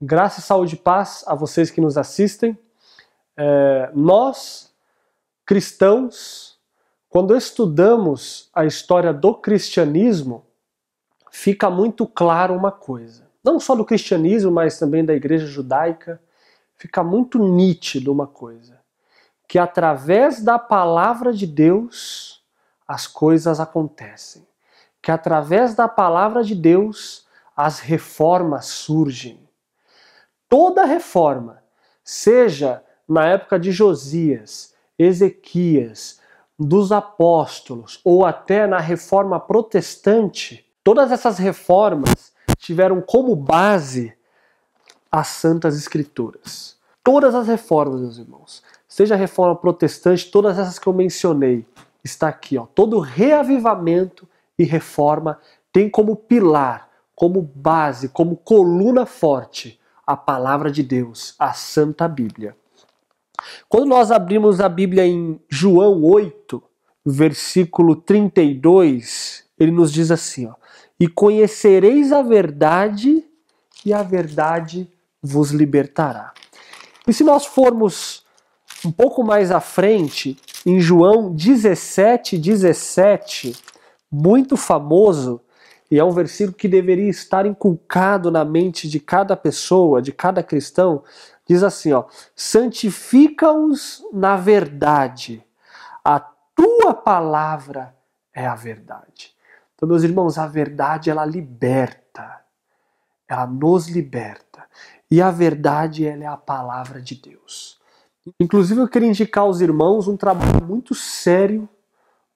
Graça, saúde e paz a vocês que nos assistem. É, nós, cristãos, quando estudamos a história do cristianismo, fica muito claro uma coisa. Não só do cristianismo, mas também da igreja judaica, fica muito nítido uma coisa. Que através da palavra de Deus, as coisas acontecem. Que através da palavra de Deus, as reformas surgem toda reforma, seja na época de Josias, Ezequias, dos apóstolos ou até na reforma protestante, todas essas reformas tiveram como base as Santas Escrituras. Todas as reformas, meus irmãos, seja a reforma protestante, todas essas que eu mencionei, está aqui, ó. Todo reavivamento e reforma tem como pilar, como base, como coluna forte a palavra de Deus, a Santa Bíblia. Quando nós abrimos a Bíblia em João 8, versículo 32, ele nos diz assim: ó, E conhecereis a verdade, e a verdade vos libertará. E se nós formos um pouco mais à frente, em João 17, 17, muito famoso, e é um versículo que deveria estar inculcado na mente de cada pessoa, de cada cristão. Diz assim, ó: Santifica-os na verdade. A tua palavra é a verdade. Então, meus irmãos, a verdade ela liberta. Ela nos liberta. E a verdade ela é a palavra de Deus. Inclusive, eu queria indicar aos irmãos um trabalho muito sério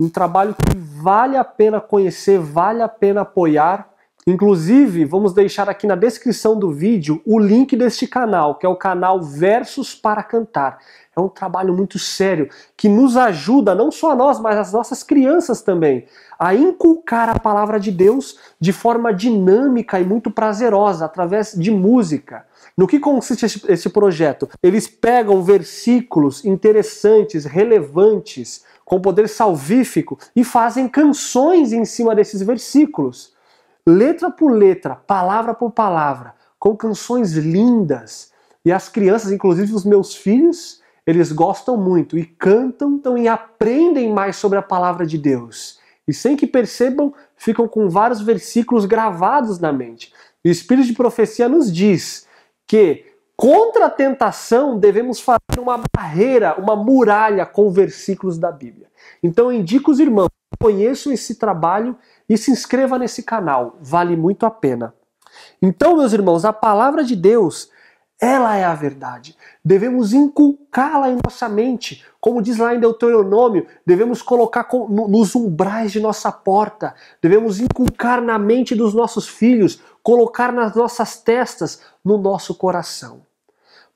um trabalho que vale a pena conhecer, vale a pena apoiar. Inclusive, vamos deixar aqui na descrição do vídeo o link deste canal, que é o canal Versos para Cantar. É um trabalho muito sério que nos ajuda, não só a nós, mas as nossas crianças também, a inculcar a palavra de Deus de forma dinâmica e muito prazerosa, através de música. No que consiste esse projeto? Eles pegam versículos interessantes, relevantes, com poder salvífico e fazem canções em cima desses versículos, letra por letra, palavra por palavra, com canções lindas. E as crianças, inclusive os meus filhos, eles gostam muito e cantam então, e aprendem mais sobre a palavra de Deus. E sem que percebam, ficam com vários versículos gravados na mente. E o Espírito de Profecia nos diz que contra a tentação devemos fazer uma barreira, uma muralha com versículos da Bíblia. Então eu indico os irmãos, conheçam esse trabalho e se inscreva nesse canal, vale muito a pena. Então, meus irmãos, a palavra de Deus ela é a verdade. Devemos inculcá-la em nossa mente. Como diz lá em Deuteronômio, devemos colocar nos umbrais de nossa porta, devemos inculcar na mente dos nossos filhos, colocar nas nossas testas, no nosso coração.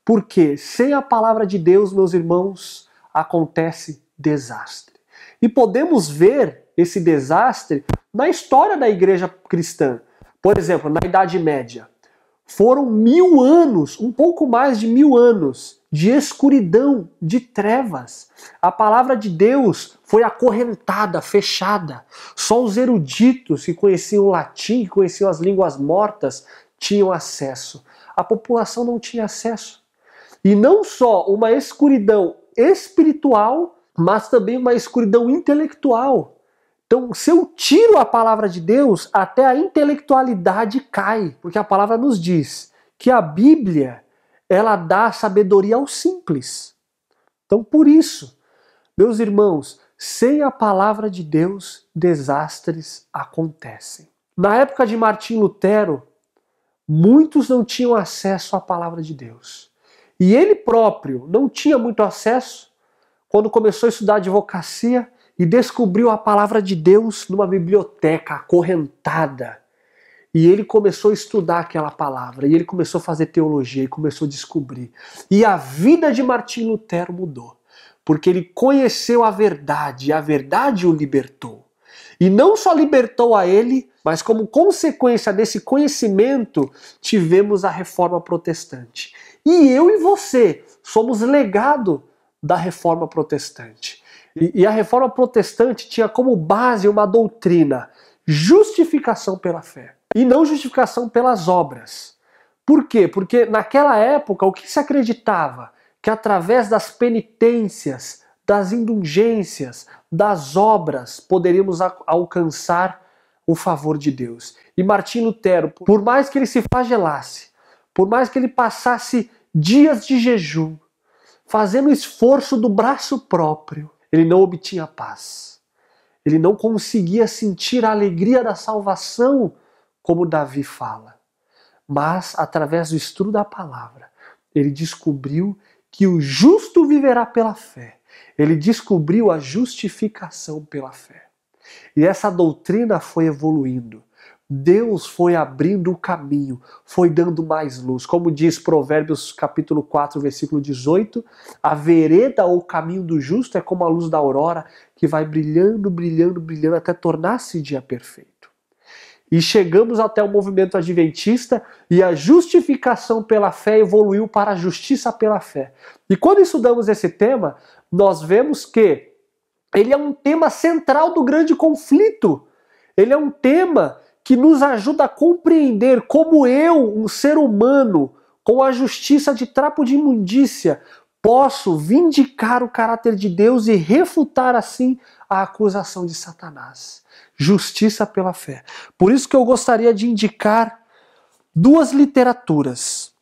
Porque sem a palavra de Deus, meus irmãos, acontece desastre. E podemos ver esse desastre na história da igreja cristã. Por exemplo, na Idade Média foram mil anos, um pouco mais de mil anos, de escuridão, de trevas. A palavra de Deus foi acorrentada, fechada. Só os eruditos que conheciam o latim, que conheciam as línguas mortas, tinham acesso. A população não tinha acesso. E não só uma escuridão espiritual, mas também uma escuridão intelectual. Então, se eu tiro a palavra de Deus, até a intelectualidade cai, porque a palavra nos diz que a Bíblia ela dá sabedoria ao simples. Então, por isso, meus irmãos, sem a palavra de Deus, desastres acontecem. Na época de Martim Lutero, muitos não tinham acesso à palavra de Deus. E ele próprio não tinha muito acesso quando começou a estudar advocacia e descobriu a palavra de Deus numa biblioteca acorrentada. E ele começou a estudar aquela palavra, e ele começou a fazer teologia, e começou a descobrir. E a vida de Martim Lutero mudou, porque ele conheceu a verdade, e a verdade o libertou. E não só libertou a ele, mas como consequência desse conhecimento, tivemos a reforma protestante. E eu e você somos legado da reforma protestante. E, e a reforma protestante tinha como base uma doutrina, justificação pela fé, e não justificação pelas obras. Por quê? Porque naquela época o que se acreditava? Que através das penitências, das indulgências, das obras, poderíamos alcançar o favor de Deus. E Martim Lutero, por mais que ele se flagelasse, por mais que ele passasse dias de jejum, fazendo esforço do braço próprio, ele não obtinha paz. Ele não conseguia sentir a alegria da salvação, como Davi fala. Mas, através do estudo da palavra, ele descobriu que o justo viverá pela fé. Ele descobriu a justificação pela fé. E essa doutrina foi evoluindo Deus foi abrindo o caminho, foi dando mais luz. Como diz Provérbios capítulo 4, versículo 18, a vereda ou caminho do justo é como a luz da aurora que vai brilhando, brilhando, brilhando até tornar-se dia perfeito. E chegamos até o movimento adventista e a justificação pela fé evoluiu para a justiça pela fé. E quando estudamos esse tema, nós vemos que ele é um tema central do grande conflito. Ele é um tema que nos ajuda a compreender como eu, um ser humano, com a justiça de trapo de imundícia, posso vindicar o caráter de Deus e refutar assim a acusação de Satanás. Justiça pela fé. Por isso que eu gostaria de indicar duas literaturas.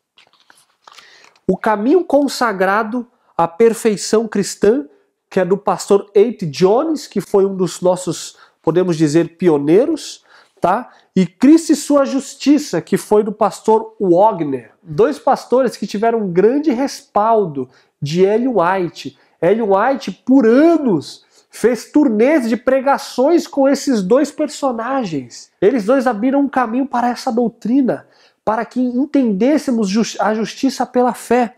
O Caminho Consagrado à Perfeição Cristã, que é do pastor Eight Jones, que foi um dos nossos, podemos dizer, pioneiros, tá? E Cristo e sua justiça, que foi do pastor Wagner. Dois pastores que tiveram um grande respaldo de Ellen White. Ellen White, por anos, fez turnês de pregações com esses dois personagens. Eles dois abriram um caminho para essa doutrina, para que entendêssemos a justiça pela fé.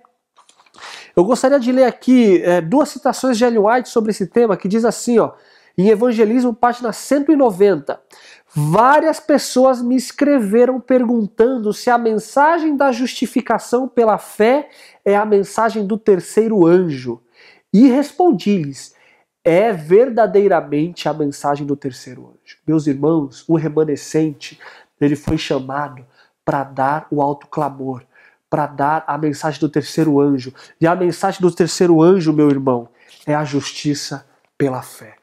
Eu gostaria de ler aqui é, duas citações de Ellen White sobre esse tema, que diz assim, ó... Em Evangelismo, página 190, várias pessoas me escreveram perguntando se a mensagem da justificação pela fé é a mensagem do terceiro anjo. E respondi-lhes: é verdadeiramente a mensagem do terceiro anjo. Meus irmãos, o remanescente, ele foi chamado para dar o alto clamor, para dar a mensagem do terceiro anjo. E a mensagem do terceiro anjo, meu irmão, é a justiça pela fé.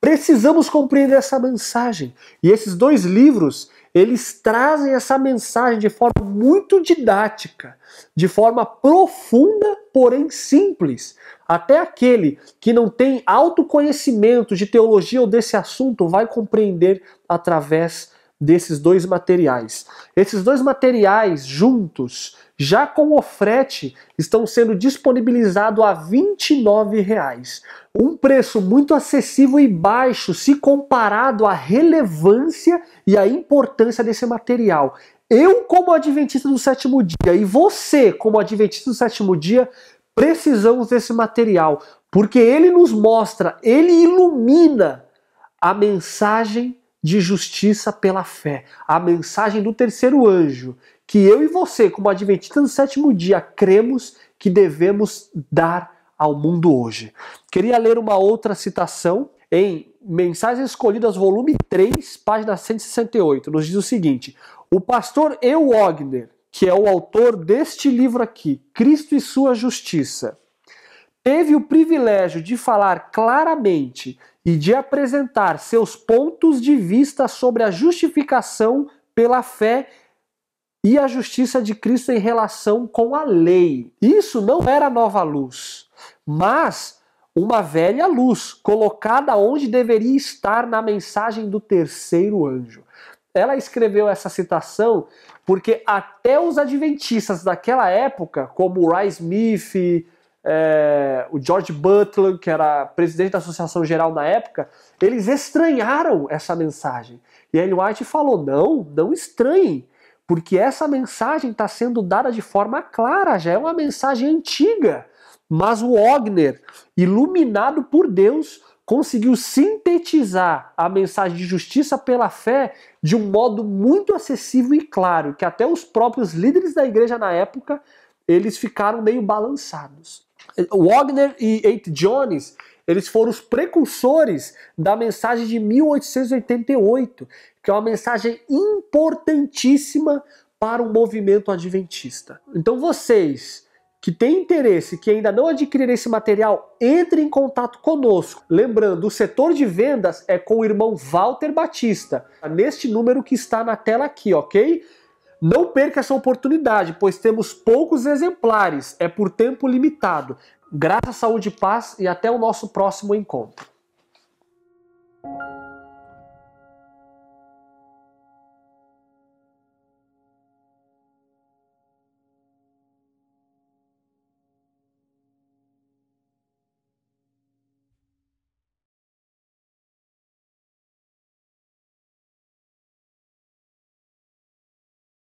Precisamos compreender essa mensagem. E esses dois livros, eles trazem essa mensagem de forma muito didática, de forma profunda, porém simples. Até aquele que não tem autoconhecimento de teologia ou desse assunto vai compreender através desses dois materiais. Esses dois materiais juntos, já com o frete, estão sendo disponibilizados a R$ 29,00. Um preço muito acessível e baixo se comparado à relevância e à importância desse material. Eu, como adventista do sétimo dia, e você, como adventista do sétimo dia, precisamos desse material, porque ele nos mostra, ele ilumina a mensagem de justiça pela fé, a mensagem do terceiro anjo, que eu e você, como adventista do sétimo dia, cremos que devemos dar ao mundo hoje. Queria ler uma outra citação em Mensagens Escolhidas, volume 3, página 168. Nos diz o seguinte: O pastor Eu Wagner, que é o autor deste livro aqui, Cristo e Sua Justiça, teve o privilégio de falar claramente e de apresentar seus pontos de vista sobre a justificação pela fé e a justiça de Cristo em relação com a lei. Isso não era nova luz, mas uma velha luz colocada onde deveria estar na mensagem do terceiro anjo. Ela escreveu essa citação porque até os adventistas daquela época, como o Ray Smith, é, o George Butler, que era presidente da Associação Geral na época, eles estranharam essa mensagem. E Ellen White falou: não, não estranhem porque essa mensagem está sendo dada de forma clara, já é uma mensagem antiga. Mas o Wagner, iluminado por Deus, conseguiu sintetizar a mensagem de justiça pela fé de um modo muito acessível e claro, que até os próprios líderes da igreja na época, eles ficaram meio balançados. Wagner e Eight Jones, eles foram os precursores da mensagem de 1888, que é uma mensagem importantíssima para o movimento adventista. Então vocês que têm interesse, que ainda não adquiriram esse material, entre em contato conosco. Lembrando, o setor de vendas é com o irmão Walter Batista, tá? neste número que está na tela aqui, ok? Não perca essa oportunidade, pois temos poucos exemplares, é por tempo limitado. Graça, saúde e paz e até o nosso próximo encontro.